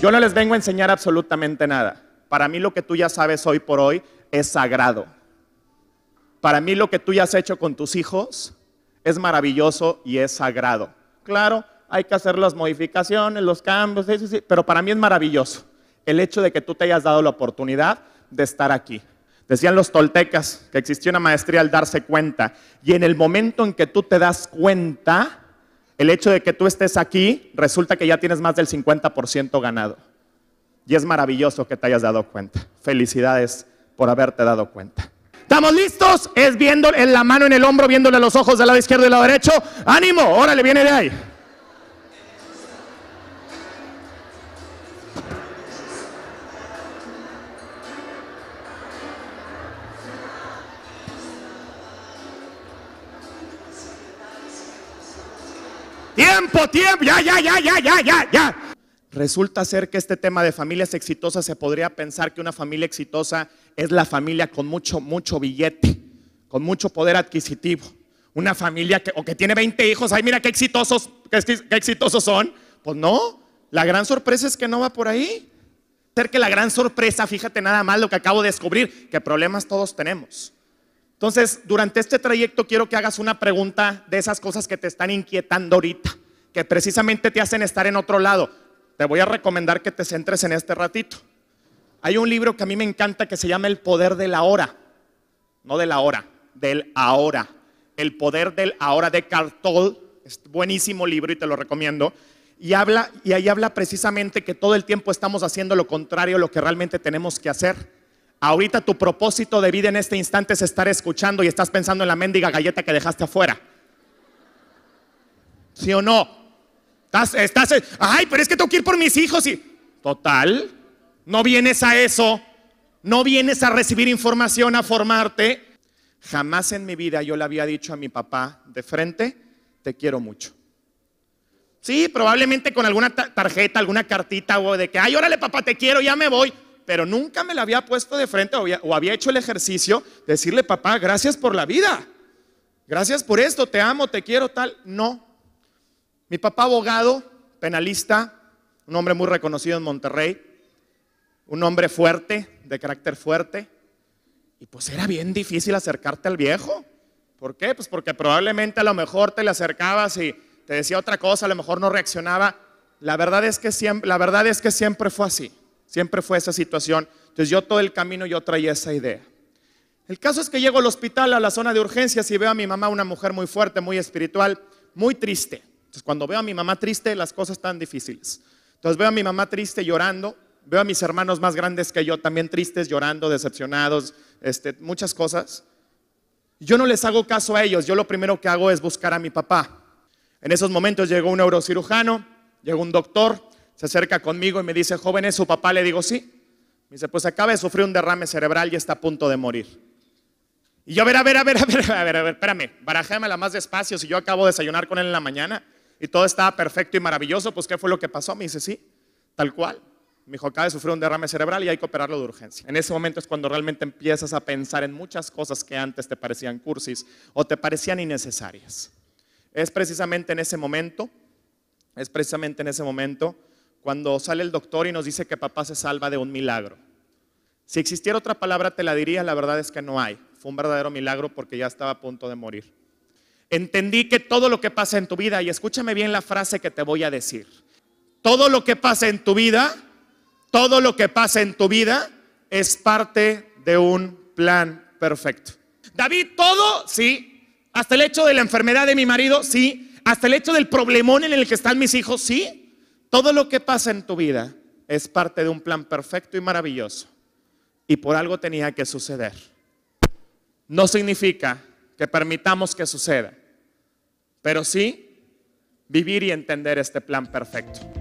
Yo no les vengo a enseñar absolutamente nada. Para mí lo que tú ya sabes hoy por hoy es sagrado. Para mí lo que tú ya has hecho con tus hijos es maravilloso y es sagrado. Claro, hay que hacer las modificaciones, los cambios, sí, pero para mí es maravilloso el hecho de que tú te hayas dado la oportunidad de estar aquí. Decían los toltecas que existía una maestría al darse cuenta y en el momento en que tú te das cuenta, el hecho de que tú estés aquí, resulta que ya tienes más del 50% ganado. Y es maravilloso que te hayas dado cuenta. Felicidades por haberte dado cuenta. ¿Estamos listos? Es viendo en la mano en el hombro, viéndole los ojos del lado izquierdo y del lado derecho. ¡Ánimo! ¡Órale, viene de ahí! Tiempo, tiempo, ya, ya, ya, ya, ya, ya, ya. Resulta ser que este tema de familias exitosas se podría pensar que una familia exitosa es la familia con mucho, mucho billete, con mucho poder adquisitivo. Una familia que, o que tiene 20 hijos, ay, mira qué exitosos, qué, qué exitosos son. Pues no, la gran sorpresa es que no va por ahí. Ser que la gran sorpresa, fíjate nada más lo que acabo de descubrir, que problemas todos tenemos. Entonces, durante este trayecto quiero que hagas una pregunta de esas cosas que te están inquietando ahorita, que precisamente te hacen estar en otro lado. Te voy a recomendar que te centres en este ratito. Hay un libro que a mí me encanta que se llama El poder del ahora. No de la hora, del ahora. El poder del ahora de Carl Es buenísimo libro y te lo recomiendo. Y, y ahí habla precisamente que todo el tiempo estamos haciendo lo contrario a lo que realmente tenemos que hacer Ahorita tu propósito de vida en este instante es estar escuchando y estás pensando en la mendiga galleta que dejaste afuera. ¿Sí o no? Estás, ay, pero es que tengo que ir por mis hijos y... Total, no vienes a eso, no vienes a recibir información, a formarte. Jamás en mi vida yo le había dicho a mi papá de frente, te quiero mucho. Sí, probablemente con alguna tarjeta, alguna cartita o de que, ay, órale papá, te quiero, ya me voy pero nunca me la había puesto de frente o había, hecho el ejercicio de decirle, papá, gracias por la vida, gracias por esto, te amo, te quiero, tal. No. Mi papá abogado, penalista, un hombre muy reconocido en Monterrey, un hombre fuerte, de carácter fuerte, y pues era bien difícil acercarte al viejo. ¿Por qué? Pues porque probablemente a lo mejor te le acercabas y te decía otra cosa, a lo mejor no reaccionaba. La verdad es que la verdad es que siempre fue así. Siempre fue esa situación. Entonces yo todo el camino yo traía esa idea. El caso es que llego al hospital, a la zona de urgencias y veo a mi mamá, una mujer muy fuerte, muy espiritual, muy triste. Entonces cuando veo a mi mamá triste, las cosas están difíciles. Entonces veo a mi mamá triste llorando, veo a mis hermanos más grandes que yo también tristes, llorando, decepcionados, este, muchas cosas. Yo no les hago caso a ellos, yo lo primero que hago es buscar a mi papá. En esos momentos llegó un neurocirujano, llegó un doctor, se acerca conmigo y me dice, joven, ¿es su papá? Le digo, sí. Me dice, pues acaba de sufrir un derrame cerebral y está a punto de morir. Y yo, a ver, a ver, a ver, a ver, a ver, a ver, espérame, barajéamela más despacio. Si yo acabo de desayunar con él en la mañana y todo estaba perfecto y maravilloso, pues ¿qué fue lo que pasó? Me dice, sí, tal cual. Me dijo, acaba de sufrir un derrame cerebral y hay que operarlo de urgencia. En ese momento es cuando realmente empiezas a pensar en muchas cosas que antes te parecían cursis o te parecían innecesarias. Es precisamente en ese momento, es precisamente en ese momento cuando sale el doctor y nos dice que papá se salva de un milagro. Si existiera otra palabra te la diría, la verdad es que no hay. Fue un verdadero milagro porque ya estaba a punto de morir. Entendí que todo lo que pasa en tu vida, y escúchame bien la frase que te voy a decir, todo lo que pasa en tu vida, todo lo que pasa en tu vida es parte de un plan perfecto. David, todo, sí. Hasta el hecho de la enfermedad de mi marido, sí. Hasta el hecho del problemón en el que están mis hijos, sí. Todo lo que pasa en tu vida es parte de un plan perfecto y maravilloso. Y por algo tenía que suceder. No significa que permitamos que suceda, pero sí vivir y entender este plan perfecto.